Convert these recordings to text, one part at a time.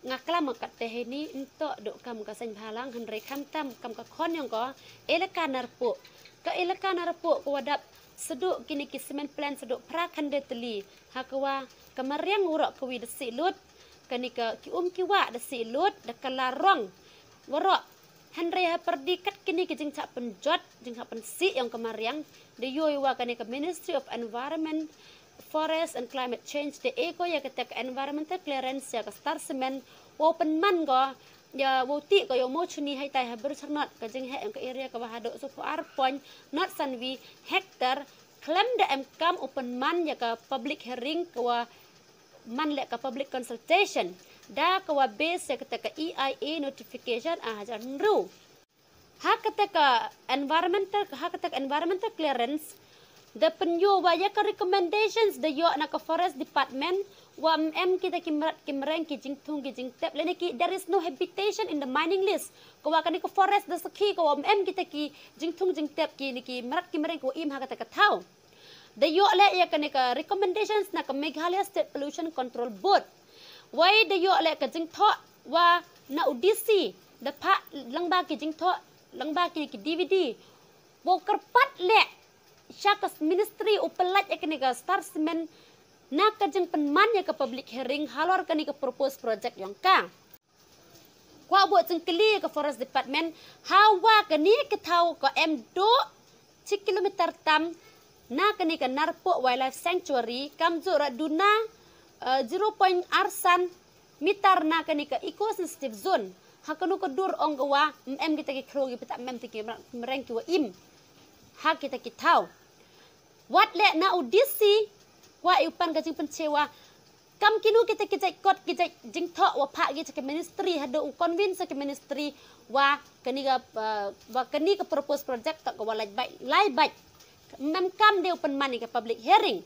ngakla makat teh ini untuk dok kam ka sen phalang han rek kam tam kam ka khon yang ko elaka narpu ka elaka narpu ko wadap seduk kini kisimen plan seduk pra kan teli hakwa kemareng uro ke wi de silut kani ka ki um ki wa de silut de kalarong waro han re ha perdikat kini ki jing cha penjot jing pensi yang kemareng de yoi wa kani ka ministry of environment forest and climate change the eco ya kita ke environmental clearance ya ke star cement open man go ya wuti ko yo ya, mo chuni hai tai haber sanat ka jing hek ke area ka bahado so far point not sanvi hector claim de am kam open man ya ke public hearing ko man le ke public consultation da ko wa base ke ke EIA notification a ah, hajar ru hak ke environmental hak ke environmental clearance the penyu wa ya recommendations the yo na ka forest department wa mm kita kimrat kimreng ki jing thung ki jing tep leni ki there is no habitation in the mining list ko wa ka ni forest the ski ko mm kita ki jing thung jing ki ni ki mrat kimreng ko im ha ka ta the yo le ya ka ka recommendations na ka meghalaya state pollution control board why the yo le ka jing wa na UDC, the pa langba ki jing tho langba ki ki dvd Bokar pat lek syakas ministry upelat ya kini ke starsmen nak kajeng penman ya ke public hearing halor kini ke propose project yang kang. Kwa buat jeng ke forest department hawa kini ke tau ke M2 cik kilometer tam nak kini ke narpo wildlife sanctuary kamzu raduna eh, zero point arsan mitar nak kini ke eco sensitive zone. Hakanu ke dur ong gawa, Mm kita ke kerugi, kita mem tiki merengki wa im. Hak kita kita tahu. วัดเละนาอุดิสีว่าอุปันก็จึงเป็นเชวากำกินูกิจกิจกดกิจจึงเถอะว่าพระกิจกิมินิสตรีฮัดอุคอนวินสกิมินิสตรีว่ากันนี้ก็ว่ากันนี้ก็ propose p r o j ต c t กว่าไล่ใบไล่ใบมันคำเดียวเป็นมันนกับพับลิกเฮ r i n g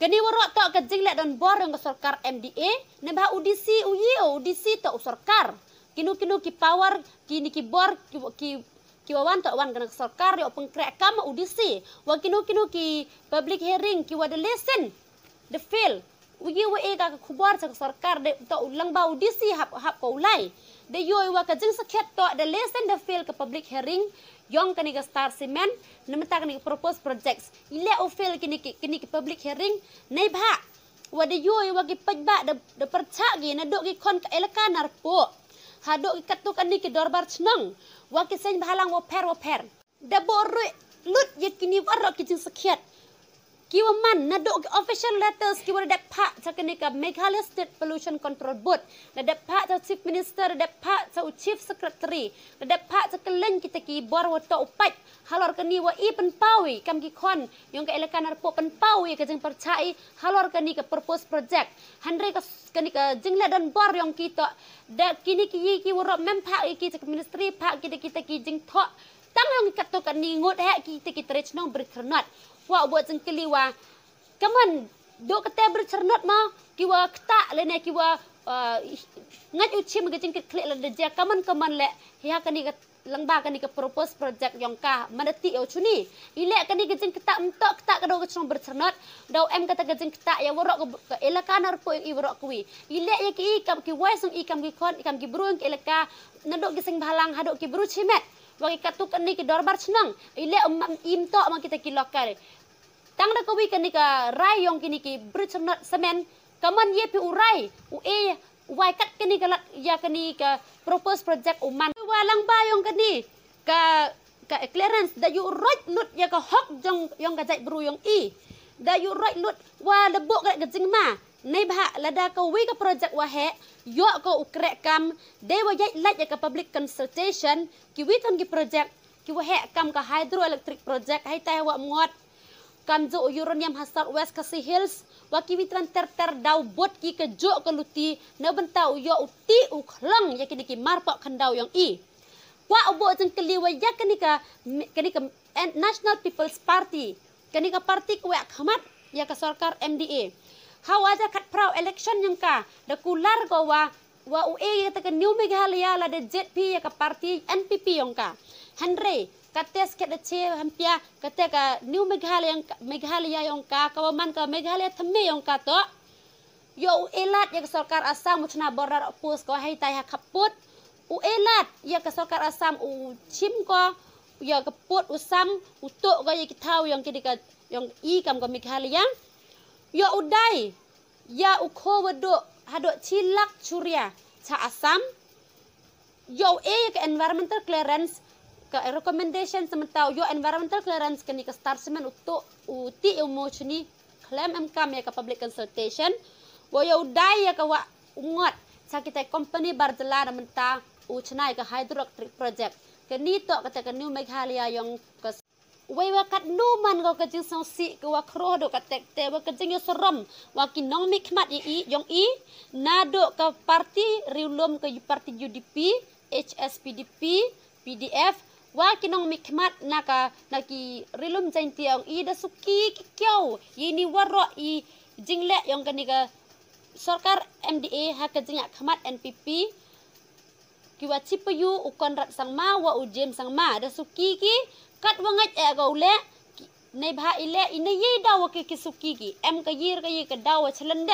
กันนี้ว่ารถตกันจึงเละดอนบอร์งกับสรคาร์เอ็มดีเอ่ยบ้าอุดิสีอุยอุดิสีต่อสรคาร์กินูกินูกิพาวเวอร์กินิกิบอร์กิ kiwawan tu awan kena sokar dia open crack kam audisi wakinu kinu ki public hearing kiwa the lesson the fail ugi we e ka kubar sa sokar de to ulang ba audisi hap hap ko ulai de yo wa ka jing sakhet to the lesson the fail ke public hearing yong kani ka star cement nemta kani ka propose projects ile o fail kini ki kini ki public hearing nei bha wa de yo wa ki pej ba de de percha gi na do gi kon ka elka narpo hadok ikat tu kan ni ke dorbar senang ว่ากิเส้นพลังว่าแพรว่าแพรเดบอรุลุดยึดกินีว่าเรากิจึงสะเคียด ki wa man na do official letters ki wa da pa ta ke ka Meghalaya State Pollution Control Board na da pa ta chief minister da pa ta chief secretary na da pa ta ke len ki ta ki bor wa to upat halor ke ni wa i pen pawi kam ki kon yong ke elekan ar po pen pawi ke jeng percai halor ke ni ke purpose project handre ke ke ni ke jeng le dan bor yong ki to da kini ki yi ki wa ro mem pa ki ke ministry pa ki ta ki ta ki jeng tho tang yong ka to ka ni ngot ha ki ta ki trech no berkernat wak buat cengkeli wa kemen do kata bercernot ma kita kta le lah kita uh, ngaji uci ngat uchim ge cengkit klek le deja kemen kemen le hiha kani ke langba kani ke propose project yang ka manati yo Cuni, ile kani ge cengkit ta mto kta ke do ke chong bercernot do em kata ge cengkit ta ya worok ke elaka nar po i worok kuwi ile ye ki ikam ki wesung ikam ki kon ikam ki bruang ke elaka nadok ge sing bahalang hadok ki Wang ikat ni ke darbar senang. Ile umam imto mang kita kilokar. Tang nak kawi kan ni rai yang kini ke bercernat semen. Kaman ye pi urai. Ue eh, wai kat kani ke ya kani ka propose project umman. Walang ba yang kani ka ka clearance da you right nut ya ka hok jong yang gajak beru yang i. Da you right nut wa lebuk kat gajing mah nei bha lada ko wi ka project wa he yo ko ukre kam de wa yai la ka public consultation ki wi thon ki project ki wa he kam ka hydroelectric project hai ta wa ngot kam jo uranium hasar west ka hills wa ki vitran ter ter dau bot ki ke jo ke luti na benta u yo uti u khlang ya ki marpa khandau yang i wa obo jeng keli wa ya ki ka ki ka national people's party ki ka party ku ya khamat ya ka sarkar mda how ada kat prau election yang ka de kular wa wa ue ya ye new meghalaya la de jp ye ya ka party npp yang ka hanre kates ke de che hampia new meghalaya meghalaya yang ka ka ka meghalaya thme yang ka to yo elat ye ya sarkar asam mutna borar opus ko hai tai ha kaput u elat ye ka asam u chim ya keput usam utuk ga ye kitau yang kidika yang i e kam ko yang Ya udai, ya uko weduk hadok cilak curia ca asam. Yo e ke environmental clearance ke recommendation sementau yo environmental clearance kini ke start semen untuk uti ilmu cini klaim MK ya ke public consultation. Wo yo udai ya ke wak ungot ca kita company barjela dan menta uchenai ke hydroelectric project. Kini tok kata ke New Meghalia yang ke วยว่ากัดนูมันก็กระจิงสังสิก็ว่าครอดกัดแตกแต่ว่ากระจิงยศรมว่ากินน้องมิขมัดอีอยองอีนาดกกับพรรคริวลมกับพรรคยูดีพีเอชเอสพีดีพีพีดีเอฟว่ากินน้องมิขมัดนักนักกีริวลมใจเตียงอีดัสุกี้เกี่ยวยี่นี่ว่ารออีจิงเล่ยองกันนี่ก็สรคาร MDA ฮักกระจิงอักขมัด NPP ki wa chip yu u kon rat sang ma wa u jem sang ma da suki ki kat wangat e eh ga ule nei bha ile ine ye da wa ki suki ki em ka yir ka ye ka da wa chlan